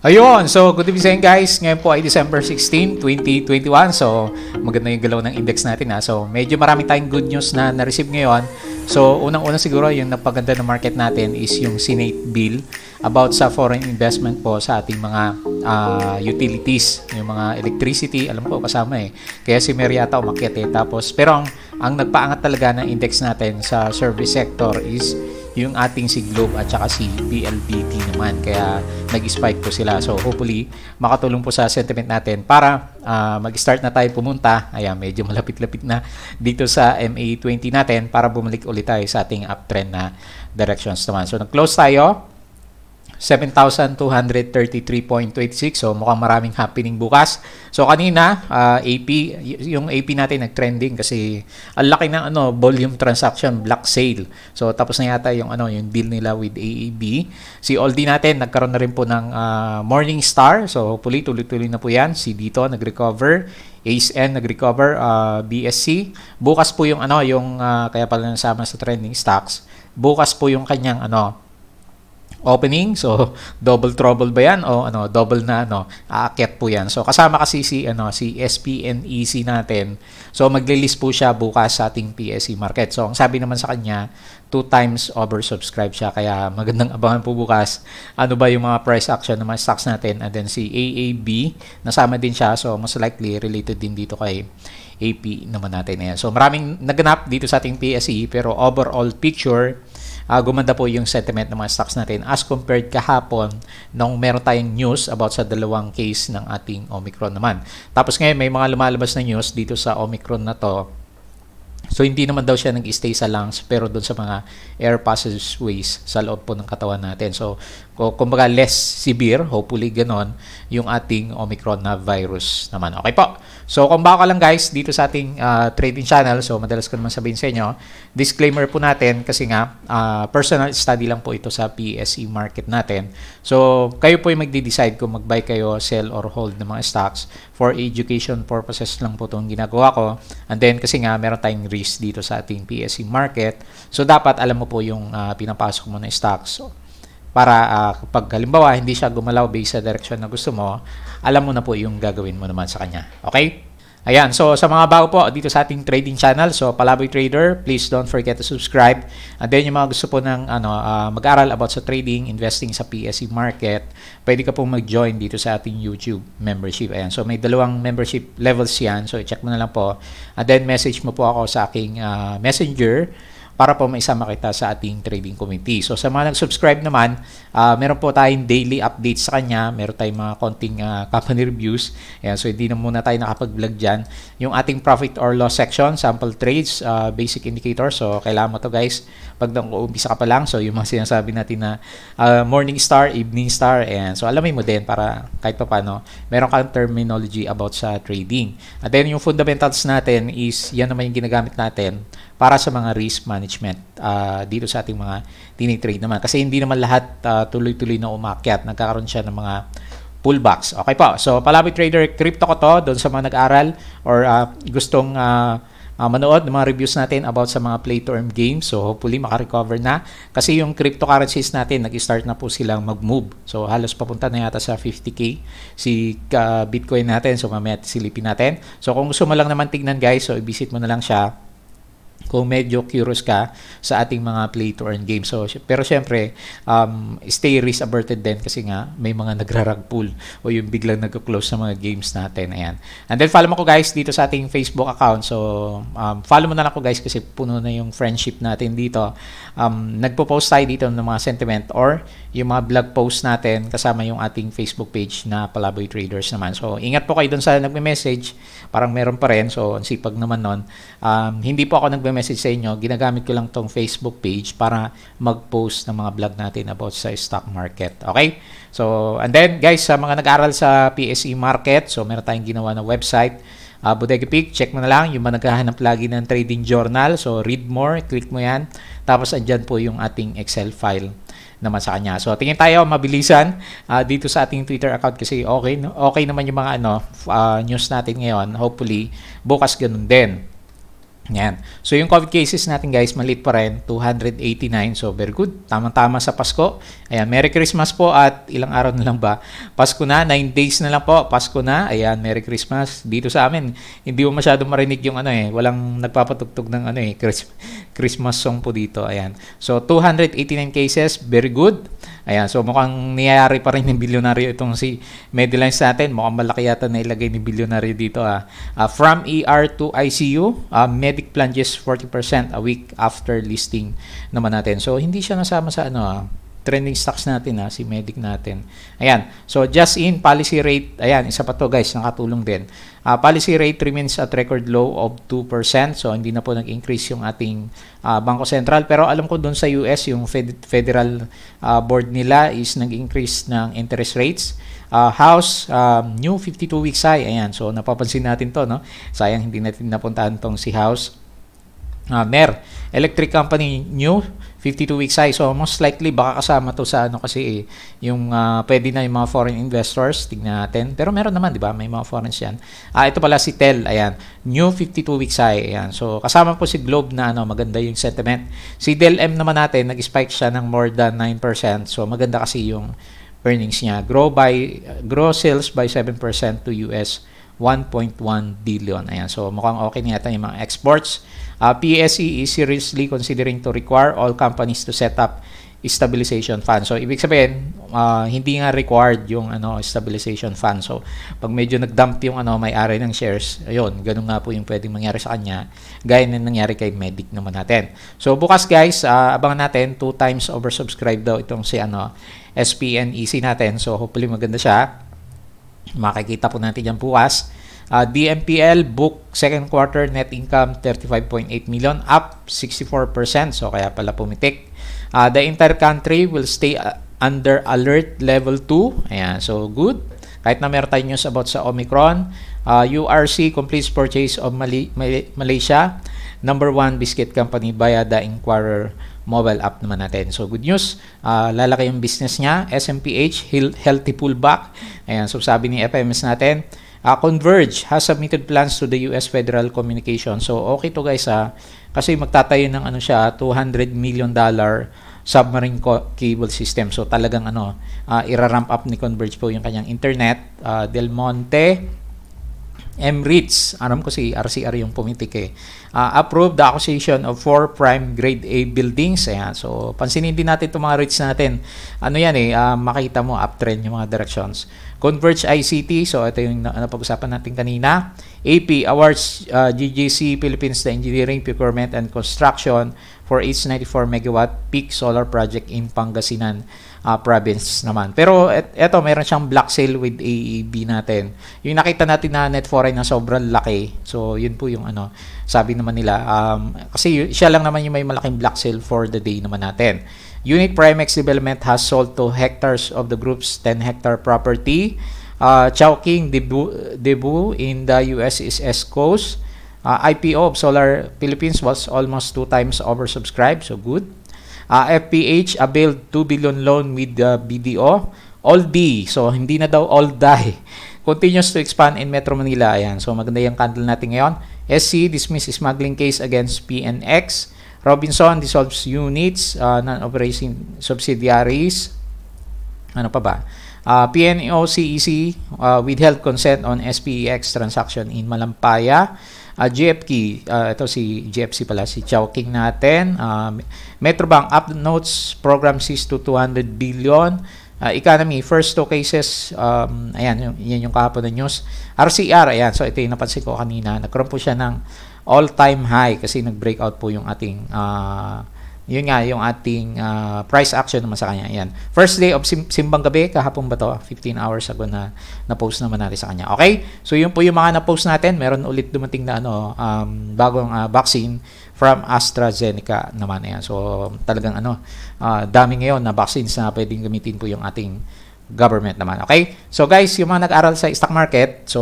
Ayun, so good evening sa guys. Ngayon po ay December 16, 2021. So maganda yung galaw ng index natin ha. So medyo marami tayong good news na na-receive ngayon. So unang-una siguro yung napaganda ng market natin is yung Senate bill about sa foreign investment po sa ating mga uh, utilities, yung mga electricity, alam ko kasama eh. Kaya si Meriata umakyat eh. Tapos pero ang, ang nagpaangat talaga ng index natin sa service sector is yung ating si Globe at saka si PLDT naman. Kaya nag-spike po sila. So hopefully makatulong po sa sentiment natin para uh, mag-start na tayo pumunta. Ayan, medyo malapit-lapit na dito sa MA20 natin para bumalik ulit tayo sa ating uptrend na directions naman. So nag-close tayo 7,233.26. So mukhang maraming happening bukas. So kanina, uh, AP, yung AP natin nag-trending kasi ang laki ng ano, volume transaction, black sale. So tapos na yata yung ano, yung deal nila with AAB. E si Aldi natin nagkaroon na rin po ng uh, Morning Star. So hopefully tuloy-tuloy na po 'yan. Si Dito nag-recover. Ace nag-recover, uh, BSC. Bukas po yung ano, yung uh, kaya pala nasama sa trending stocks. Bukas po yung kanyang ano, opening. So, double trouble ba yan? O ano, double na ano, aakyat po yan. So, kasama kasi si, ano, si SPNEC natin. So, maglilist po siya bukas sa ating PSE market. So, ang sabi naman sa kanya, two times oversubscribe siya. Kaya magandang abangan po bukas ano ba yung mga price action ng mga stocks natin. And then si AAB, nasama din siya. So, most likely related din dito kay AP naman natin. Ayan. So, maraming naganap dito sa ating PSE pero overall picture uh, gumanda po yung sentiment ng mga stocks natin as compared kahapon nung meron tayong news about sa dalawang case ng ating Omicron naman. Tapos ngayon may mga lumalabas na news dito sa Omicron na to So hindi naman daw siya nag-stay sa lungs pero doon sa mga air passageways sa loob po ng katawan natin. So kumbaga less severe, hopefully ganon, yung ating Omicron na virus naman. Okay po. So kung baka lang guys dito sa ating uh, trading channel, so madalas ko naman sabihin sa inyo, disclaimer po natin kasi nga uh, personal study lang po ito sa PSE market natin. So kayo po yung magde-decide kung mag-buy kayo, sell or hold ng mga stocks for education purposes lang po itong ginagawa ko. And then kasi nga meron tayong risk dito sa ating PSE market. So dapat alam mo po yung uh, pinapasok mo na stocks. So, para uh, ah, pag halimbawa hindi siya gumalaw based sa direction na gusto mo, alam mo na po yung gagawin mo naman sa kanya. Okay? Ayan, so sa mga bago po dito sa ating trading channel, so Palaboy Trader, please don't forget to subscribe. And then yung mga gusto po ng ano, uh, mag-aral about sa trading, investing sa PSE market, pwede ka pong mag-join dito sa ating YouTube membership. Ayan, so may dalawang membership levels yan, so check mo na lang po. And then message mo po ako sa aking uh, messenger para po maisama kita sa ating trading committee. So sa mga nag-subscribe naman, uh, meron po tayong daily updates sa kanya, meron tayong mga konting uh, company reviews. Ayan, so hindi na muna tayo nakapag-vlog dyan. Yung ating profit or loss section, sample trades, uh, basic indicator. So kailangan mo to guys pag nag-uumpisa ka pa lang. So yung mga sinasabi natin na uh, morning star, evening star. Ayan. So alamin mo din para kahit pa paano, meron kang terminology about sa trading. At then yung fundamentals natin is yan naman yung ginagamit natin para sa mga risk management uh, dito sa ating mga tinitrade naman. Kasi hindi naman lahat uh, tuloy-tuloy na umakyat. Nagkakaroon siya ng mga pullbacks. Okay po. So, Palapit Trader Crypto ko to doon sa mga nag-aral or uh, gustong uh, uh, manood ng mga reviews natin about sa mga play to earn games. So hopefully makarecover na kasi yung cryptocurrencies natin nag-start na po silang mag-move. So halos papunta na yata sa 50k si uh, Bitcoin natin. So mamaya silipin natin. So kung gusto mo lang naman tignan guys, so i-visit mo na lang siya kung medyo curious ka sa ating mga play to earn games. So, pero syempre, um, stay risk averted din kasi nga may mga nagrarag pull o yung biglang nag-close sa mga games natin. Ayan. And then follow mo ko guys dito sa ating Facebook account. So, um, follow mo na lang ko guys kasi puno na yung friendship natin dito. Um, nagpo-post tayo dito ng mga sentiment or yung mga blog post natin kasama yung ating Facebook page na Palaboy Traders naman. So, ingat po kayo dun sa nagme-message. Parang meron pa rin. So, ang sipag naman nun. Um, hindi po ako nagme nagme-message sa inyo, ginagamit ko lang tong Facebook page para mag-post ng mga blog natin about sa stock market. Okay? So, and then guys, sa mga nag-aral sa PSE market, so meron tayong ginawa na website. Uh, Bodega Peak, check mo na lang. Yung mga naghahanap lagi ng trading journal. So, read more. Click mo yan. Tapos, andyan po yung ating Excel file naman sa kanya. So, tingin tayo mabilisan uh, dito sa ating Twitter account kasi okay, okay naman yung mga ano, uh, news natin ngayon. Hopefully, bukas ganun din. Yan. So yung COVID cases natin guys, malit pa rin, 289. So very good. Tama-tama sa Pasko. Ayan, Merry Christmas po at ilang araw na lang ba? Pasko na, 9 days na lang po. Pasko na. Ayan, Merry Christmas. Dito sa amin, hindi mo masyado marinig yung ano eh. Walang nagpapatugtog ng ano eh, Christmas song po dito. Ayan. So 289 cases, very good. Ayan, so mukhang niyayari pa rin ni Billionaire itong si sa atin. Mukhang malaki yata na ilagay ni Billionaire dito. Ah. Uh, from ER to ICU, uh, ah, medic plunges 40% a week after listing naman natin. So hindi siya nasama sa ano, ah, trending stocks natin ha, si Medic natin. Ayan. So just in policy rate, ayan, isa pa to guys, nakatulong din. Uh, policy rate remains at record low of 2%. So hindi na po nag-increase yung ating uh, Bangko Sentral. Pero alam ko doon sa US, yung fed- Federal uh, Board nila is nag-increase ng interest rates uh, house um, new 52 weeks high ayan so napapansin natin to no sayang hindi natin napuntahan tong si house uh, MER, Electric Company New, 52 weeks high. So most likely baka kasama to sa ano kasi eh, yung uh, pwede na yung mga foreign investors, tingnan natin. Pero meron naman, 'di ba? May mga foreigns 'yan. Ah, ito pala si Tel, ayan. New 52 weeks high, ayan. So kasama po si Globe na ano, maganda yung sentiment. Si DLM naman natin, nag-spike siya ng more than 9%. So maganda kasi yung earnings niya. Grow by grow sales by 7% to US 1.1 billion. Ayan. So mukhang okay na yung mga exports. Uh, PSE is seriously considering to require all companies to set up stabilization fund. So ibig sabihin, uh, hindi nga required yung ano stabilization fund. So pag medyo nagdump yung ano may-ari ng shares, ayun, ganun nga po yung pwedeng mangyari sa kanya, gaya ng nangyari kay Medic naman natin. So bukas guys, uh, abangan natin two times oversubscribed daw itong si ano SPNEC natin. So hopefully maganda siya. Makikita po natin yan bukas. Uh, ah, DMPL book second quarter net income 35.8 million up 64% so kaya pala pumitik. Uh, the entire country will stay uh, under alert level 2. Ayan, so good. Kahit na meron tayong news about sa Omicron, uh, URC completes purchase of Mali- Mal- Malaysia number 1 biscuit company via the Inquirer mobile app naman natin. So good news, uh, lalaki yung business niya, SMPH, Healthy Pullback. Ayan, so sabi ni FMS natin, Uh, Converge has submitted plans to the US Federal Communication. So okay to guys ha. Kasi magtatayo ng ano siya 200 million dollar submarine cable system. So talagang ano uh, ira-ramp up ni Converge po yung kanyang internet. Uh, Del Monte MREITs, alam ko si RCR yung pumitik eh, uh, ah, approved the acquisition of four prime grade A buildings. Ayan. So, pansinin din natin itong mga REITs natin. Ano yan eh, uh, makita mo uptrend yung mga directions. Converge ICT, so ito yung napag-usapan natin kanina. AP Awards, uh, ah, GGC Philippines the Engineering, Procurement, and Construction for its 94 megawatt peak solar project in Pangasinan uh, province naman. Pero et, eto, meron siyang block sale with AEB natin. Yung nakita natin na net foreign na sobrang laki. So, yun po yung ano, sabi naman nila. Um, kasi siya lang naman yung may malaking block sale for the day naman natin. Unit Primex Development has sold 2 hectares of the group's 10-hectare property. Uh, Chowking Debu, Debu in the U.S. is East Coast. Uh, IPO of Solar Philippines was almost two times oversubscribed, so good. Uh, FPH availed 2 billion loan with the uh, BDO. All D, so hindi na daw all die. Continues to expand in Metro Manila. Ayan, so maganda yung candle natin ngayon. SC dismisses smuggling case against PNX. Robinson dissolves units, uh, non-operating subsidiaries. Ano pa ba? Uh, PNOCEC e uh, withheld consent on SPEX transaction in Malampaya. Uh, ah, GFK, uh, ah, ito si GFC pala, si Chow King natin. Uh, ah, Metrobank up notes, program sees to 200 billion. Uh, economy, first two cases, um, ayan, yun, yun yung kahapon na news. RCR, ayan, so ito yung napansin ko kanina. Nagkaroon po siya ng all-time high kasi nag-breakout po yung ating uh, yun nga yung ating uh, price action naman sa kanya. Ayan. First day of sim- simbang gabi, kahapon ba to? 15 hours ago na na-post naman natin sa kanya. Okay? So yun po yung mga na-post natin. Meron ulit dumating na ano, um, bagong uh, vaccine from AstraZeneca naman. Ayan. So talagang ano, uh, dami ngayon na vaccines na pwedeng gamitin po yung ating government naman. Okay? So guys, yung mga nag-aral sa stock market, so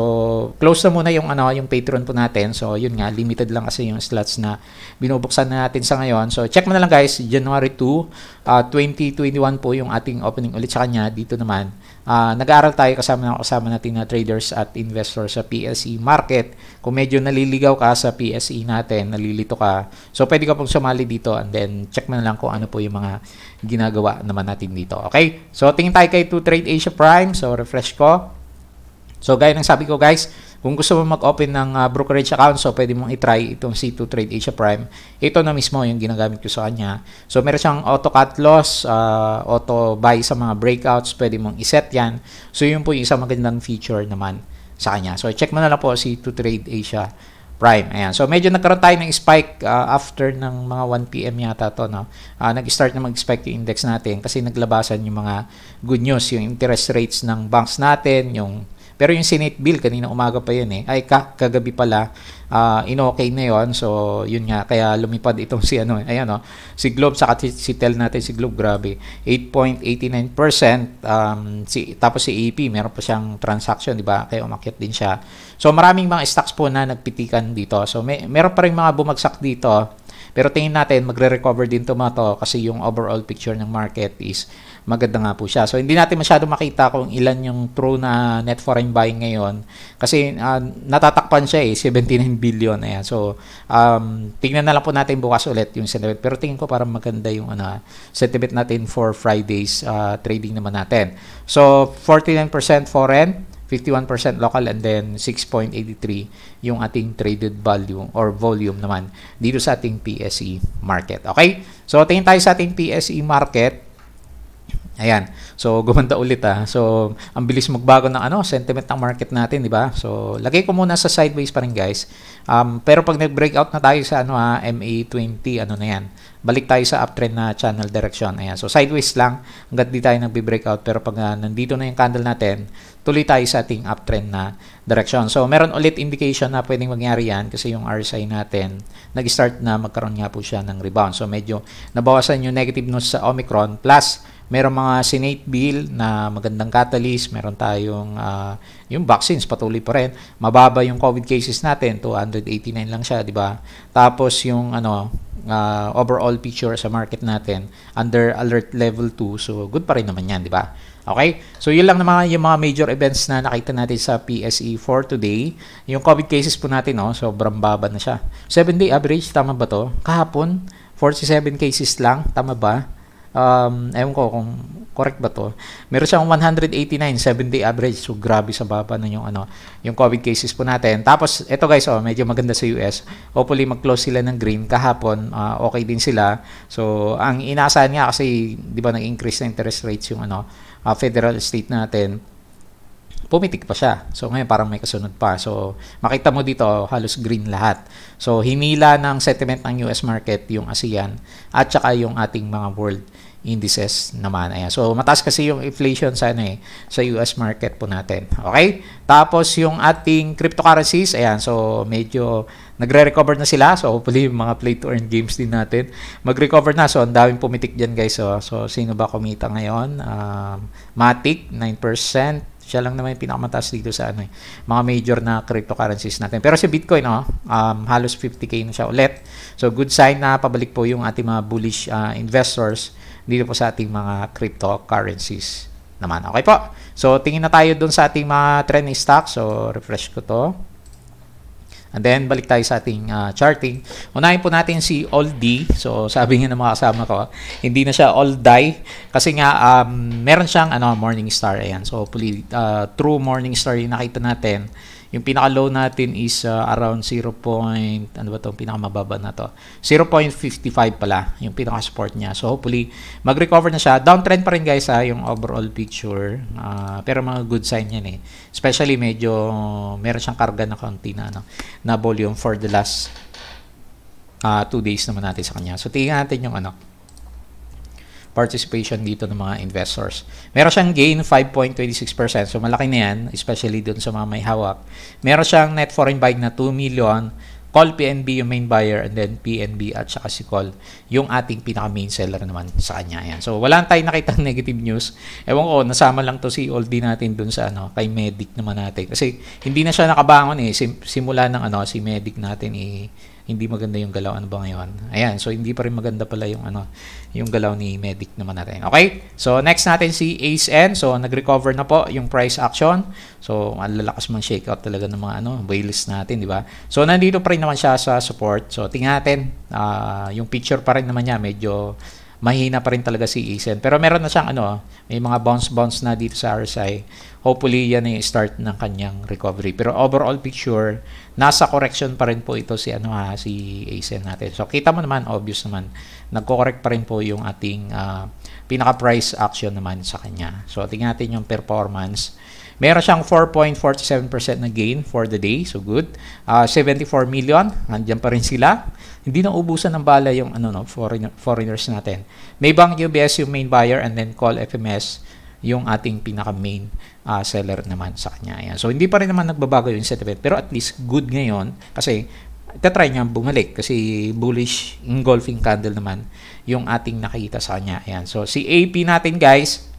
close na muna yung ano, yung Patreon po natin. So yun nga, limited lang kasi yung slots na binubuksan na natin sa ngayon. So check mo na lang guys, January 2, uh, 2021 po yung ating opening ulit sa kanya dito naman. Uh, nag-aaral tayo kasama na kasama natin na traders at investors sa PSE market. Kung medyo naliligaw ka sa PSE natin, nalilito ka, so pwede ka pong sumali dito and then check mo na lang kung ano po yung mga ginagawa naman natin dito. Okay? So tingin tayo kay 2 Trade Asia Prime. So, refresh ko. So, gaya ng sabi ko guys, kung gusto mo mag-open ng uh, brokerage account, so pwede mong itry itong C2 Trade Asia Prime. Ito na mismo yung ginagamit ko sa kanya. So meron siyang auto cut loss, uh, auto buy sa mga breakouts, pwede mong iset yan. So yun po yung isang magandang feature naman sa kanya. So check mo na lang po C2 Trade Asia prime. Ayan. So medyo nagkaroon tayo ng spike uh, after ng mga 1 PM yata to, no. Uh, nag-start na mag-spike yung index natin kasi naglabasan yung mga good news, yung interest rates ng banks natin, yung pero yung Senate bill, kanina umaga pa yan eh, ay kagabi pala, uh, in-okay na yon So, yun nga, kaya lumipad itong si ano, eh, ayan no? Oh, si Globe, saka si Tel natin si Globe, grabe, 8.89%, um, si, tapos si AP, meron pa siyang transaction, di ba? Kaya umakyat din siya. So, maraming mga stocks po na nagpitikan dito. So, may, meron pa rin mga bumagsak dito. Pero tingin natin, magre-recover din to mga to kasi yung overall picture ng market is maganda nga po siya. So hindi natin masyado makita kung ilan yung true na net foreign buying ngayon kasi uh, natatakpan siya eh 79 billion ayan. So um, tingnan na lang po natin bukas ulit yung sentiment pero tingin ko parang maganda yung ano ah, sentiment natin for Friday's uh, trading naman natin. So 49% foreign 51% local and then 6.83 yung ating traded value or volume naman dito sa ating PSE market. Okay? So, tingin tayo sa ating PSE market. Ayan. So, gumanda ulit ah. So, ang bilis magbago ng ano, sentiment ng market natin, di ba? So, lagay ko muna sa sideways pa rin, guys. Um, pero pag nag-breakout na tayo sa ano ha, ah, MA20, ano na yan. Balik tayo sa uptrend na channel direction. Ayan. So, sideways lang hanggat di tayo nag breakout Pero pag uh, nandito na yung candle natin, tuloy tayo sa ating uptrend na direction. So, meron ulit indication na pwedeng mangyari yan kasi yung RSI natin, nag-start na magkaroon nga po siya ng rebound. So, medyo nabawasan yung negative news sa Omicron plus merong mga Senate bill na magandang catalyst, meron tayong uh, yung vaccines patuloy pa rin. Mababa yung COVID cases natin, 289 lang siya, di ba? Tapos yung ano, uh, overall picture sa market natin under alert level 2. So good pa rin naman 'yan, di ba? Okay? So yun lang naman yung mga major events na nakita natin sa PSE for today. Yung COVID cases po natin, no, sobrang baba na siya. 7-day average, tama ba to? Kahapon, 47 cases lang, tama ba? um, ewan ko kung correct ba to, meron siyang 189, 70 average. So, grabe sa baba na yung, ano, yung COVID cases po natin. Tapos, eto guys, oh, medyo maganda sa US. Hopefully, mag-close sila ng green kahapon. Uh, okay din sila. So, ang inaasahan nga kasi, di ba, nag-increase na interest rates yung ano, uh, federal state natin pumitik pa siya. So ngayon parang may kasunod pa. So makita mo dito halos green lahat. So hinila ng sentiment ng US market yung ASEAN at saka yung ating mga world indices naman. Ayan. So, mataas kasi yung inflation sa, ano, eh, sa US market po natin. Okay? Tapos, yung ating cryptocurrencies, ayan. So, medyo nagre-recover na sila. So, hopefully, yung mga play-to-earn games din natin, mag-recover na. So, ang daming pumitik dyan, guys. So, so sino ba kumita ngayon? Um, Matic, 9%. Siya lang naman yung pinakamataas dito sa ano, eh, mga major na cryptocurrencies natin. Pero sa Bitcoin, oh, um, halos 50k na siya ulit. So good sign na pabalik po yung ating mga bullish uh, investors dito po sa ating mga cryptocurrencies naman. Okay po. So tingin na tayo doon sa ating mga trending stocks. So refresh ko to. And then, balik tayo sa ating uh, charting. Unahin po natin si Aldi. So, sabi nga ng mga kasama ko, hindi na siya all die kasi nga um, meron siyang ano, morning star. Ayan. So, puli, uh, true morning star yung nakita natin. Yung pinaka-low natin is uh, around 0. Point, ano ba 'tong pinakamababa na to? 0.55 pala yung pinaka-support niya. So hopefully mag-recover na siya. Downtrend pa rin guys ha, ah, yung overall picture. Uh, pero mga good sign yan eh. Especially medyo meron siyang karga na konti na ano, na volume for the last uh, two days naman natin sa kanya. So tingnan natin yung ano participation dito ng mga investors. Meron siyang gain 5.26%, so malaki na yan, especially doon sa mga may hawak. Meron siyang net foreign buying na 2 million, call PNB yung main buyer and then PNB at saka si call yung ating pinaka main seller naman sa kanya. Yan. So wala tayong nakita negative news. Ewan ko, nasama lang to si Oldi natin dun sa ano, kay Medic naman natin. Kasi hindi na siya nakabangon eh. Sim- simula ng ano, si Medic natin eh, hindi maganda yung galaw. Ano ba ngayon? Ayan, so hindi pa rin maganda pala yung, ano, yung galaw ni Medic naman natin. Okay? So, next natin si Ace N. So, nag-recover na po yung price action. So, malalakas man shakeout talaga ng mga ano, whales natin, di ba? So, nandito pa rin naman siya sa support. So, tingnan natin. Uh, yung picture pa rin naman niya, medyo mahina pa rin talaga si Eason. Pero meron na siyang ano, may mga bounce-bounce na dito sa RSI. Hopefully, yan yung start ng kanyang recovery. Pero overall picture, nasa correction pa rin po ito si ano ha, ah, si Eason natin. So, kita mo naman, obvious naman, nagko-correct pa rin po yung ating uh, pinaka-price action naman sa kanya. So, tingnan natin yung performance Meron siyang 4.47% na gain for the day. So good. Uh, ah, 74 million. Andiyan pa rin sila. Hindi na ubusan ng bala yung ano, no, foreigner, foreigners natin. Maybank UBS yung main buyer and then call FMS yung ating pinaka-main uh, ah, seller naman sa kanya. Ayan. So, hindi pa rin naman nagbabago yung sentiment. Pero at least good ngayon kasi tatry niya bumalik kasi bullish engulfing candle naman yung ating nakita sa kanya. Ayan. So, si AP natin guys,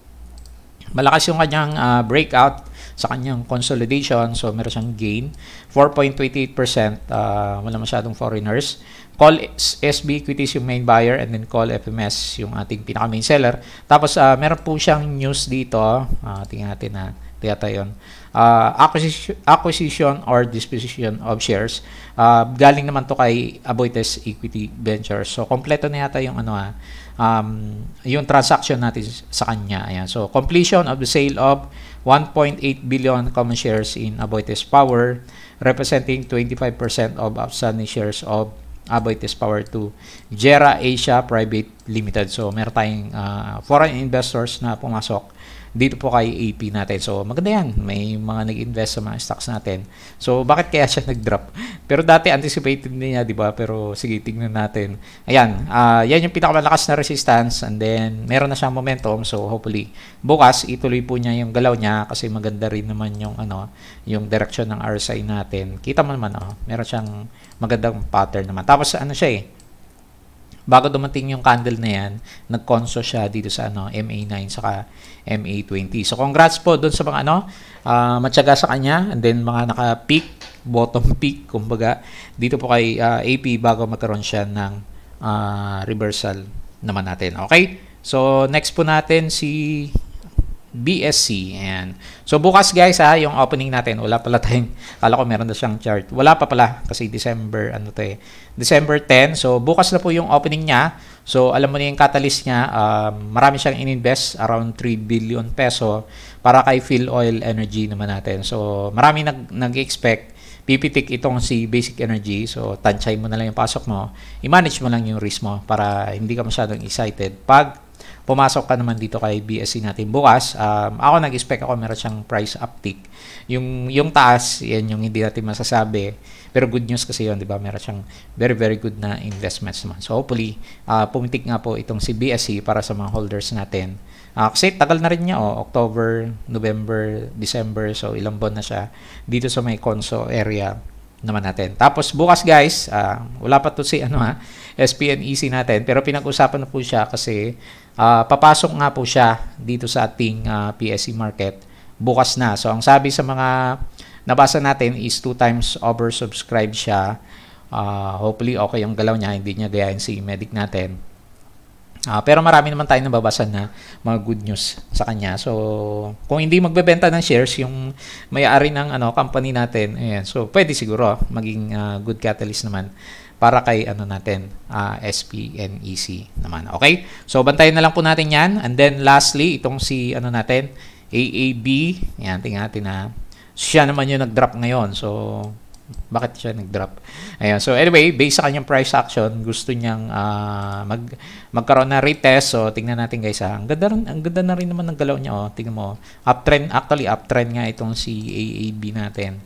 malakas yung kanyang uh, breakout sa kanyang consolidation. So, meron siyang gain. 4.28%, uh, ah, wala masyadong foreigners. Call SB Equities yung main buyer and then Call FMS yung ating pinaka-main seller. Tapos, uh, meron po siyang news dito. Uh, tingnan natin na. Tiyata yun uh, acquisition, acquisition or disposition of shares. Uh, galing naman to kay Aboites Equity Ventures. So, kompleto na yata yung ano ha, ah, um, yung transaction natin sa kanya. Ayan. So, completion of the sale of 1.8 billion common shares in Aboites Power representing 25% of outstanding shares of Aboitiz Power to Jera Asia Private Limited. So, meron tayong uh, foreign investors na pumasok dito po kay AP natin. So maganda yan, may mga nag-invest sa mga stocks natin. So bakit kaya siya nag-drop? Pero dati anticipated niya, di ba? Pero sige, tignan natin. Ayan, uh, yan yung pinakamalakas na resistance and then meron na siyang momentum. So hopefully bukas ituloy po niya yung galaw niya kasi maganda rin naman yung ano, yung direction ng RSI natin. Kita mo naman oh, meron siyang magandang pattern naman. Tapos ano siya eh, bago dumating yung candle na yan, nagkonso siya dito sa ano, MA9 saka MA20. So congrats po doon sa mga ano, uh, matyaga sa kanya and then mga naka-peak, bottom peak kumbaga dito po kay uh, ah, AP bago magkaroon siya ng uh, reversal naman natin. Okay? So next po natin si BSC. Ayan. So, bukas guys ha, yung opening natin, wala pala tayong, kala ko meron na siyang chart. Wala pa pala kasi December, ano to eh, December 10. So, bukas na po yung opening niya. So, alam mo na yung catalyst niya, uh, marami siyang ininvest, around 3 billion peso para kay Phil Oil Energy naman natin. So, marami nag, nag-expect pipitik itong si Basic Energy. So, tansay mo na lang yung pasok mo. I-manage mo lang yung risk mo para hindi ka masyadong excited. Pag pumasok ka naman dito kay BSC natin bukas, um, ako nag-expect ako meron siyang price uptick. Yung, yung taas, yan yung hindi natin masasabi. Pero good news kasi yun, di ba? Meron siyang very, very good na investments naman. So hopefully, uh, pumitik nga po itong si BSC para sa mga holders natin. Uh, kasi tagal na rin niya, oh, October, November, December, so ilang buwan na siya dito sa may Conso area naman natin. Tapos bukas guys, uh, wala pa to si ano ha, ah, SPN SPNEC natin pero pinag-usapan na po siya kasi uh, papasok nga po siya dito sa ating uh, PSE market bukas na. So ang sabi sa mga nabasa natin is two times oversubscribed siya. Uh, hopefully okay ang galaw niya, hindi niya gayahin si medic natin. Uh, pero marami naman tayong nababasa na mga good news sa kanya. So, kung hindi magbebenta ng shares yung may-ari ng ano company natin, ayan. So, pwede siguro ah, maging uh, good catalyst naman para kay ano natin, uh, SPNEC naman. Okay? So, bantayan na lang po natin 'yan. And then lastly, itong si ano natin, AAB. Ayan, tingnan natin na siya naman yung nag-drop ngayon. So, bakit siya nag-drop? Ayan. So anyway, based sa kanyang price action, gusto niyang uh, mag magkaroon na retest. So tingnan natin guys ah. Ang ganda, ang ganda na rin naman ng galaw niya. Oh. Tingnan mo. Oh. Uptrend, actually uptrend nga itong si AAB natin.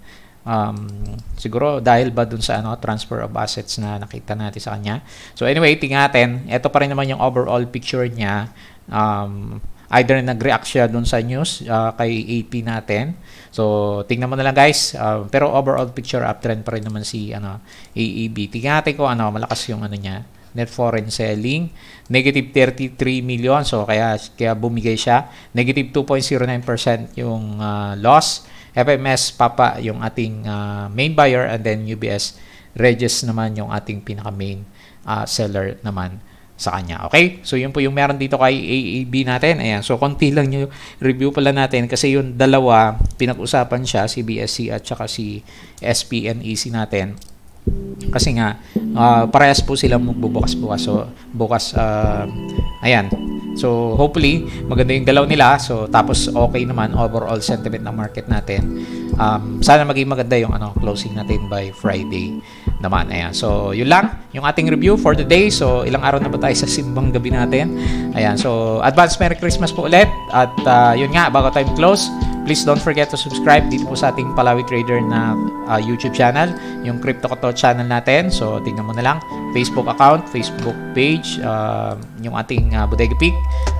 Um, siguro dahil ba dun sa ano, transfer of assets na nakita natin sa kanya. So anyway, tingnan natin. Ito pa rin naman yung overall picture niya. Um, Either nag-react siya dun sa news uh, kay AP natin. So, tingnan mo na lang guys. Uh, pero overall picture uptrend pa rin naman si ano, AEB. Tingnan natin kung ano, malakas yung ano niya net foreign selling negative 33 million so kaya kaya bumigay siya negative 2.09% yung uh, loss FMS Papa yung ating uh, main buyer and then UBS Regis naman yung ating pinaka main uh, seller naman sa kanya. Okay? So, yun po yung meron dito kay AAB natin. Ayan. So, konti lang yung review pala natin kasi yung dalawa, pinag-usapan siya, si BSC at saka si SPNEC natin kasi nga, uh, parehas po sila magbubukas-bukas. So, bukas, uh, ayan. So, hopefully, maganda yung galaw nila. So, tapos okay naman overall sentiment ng market natin. Um, sana maging maganda yung ano, closing natin by Friday naman. Ayan. So, yun lang yung ating review for the day. So, ilang araw na ba tayo sa simbang gabi natin? Ayan. So, advance Merry Christmas po ulit. At uh, yun nga, bago time close, Please don't forget to subscribe dito po sa ating Palawi Trader na uh, YouTube channel, yung Crypto Koto channel natin. So, tingnan mo na lang. Facebook account, Facebook page, uh, yung ating uh, Bodega Peak,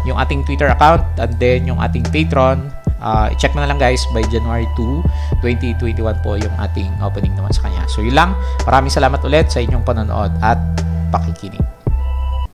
yung ating Twitter account, and then yung ating Patreon. Uh, check mo na lang guys, by January 2, 2021 po yung ating opening naman sa kanya. So, yun lang. Maraming salamat ulit sa inyong panonood at pakikinig.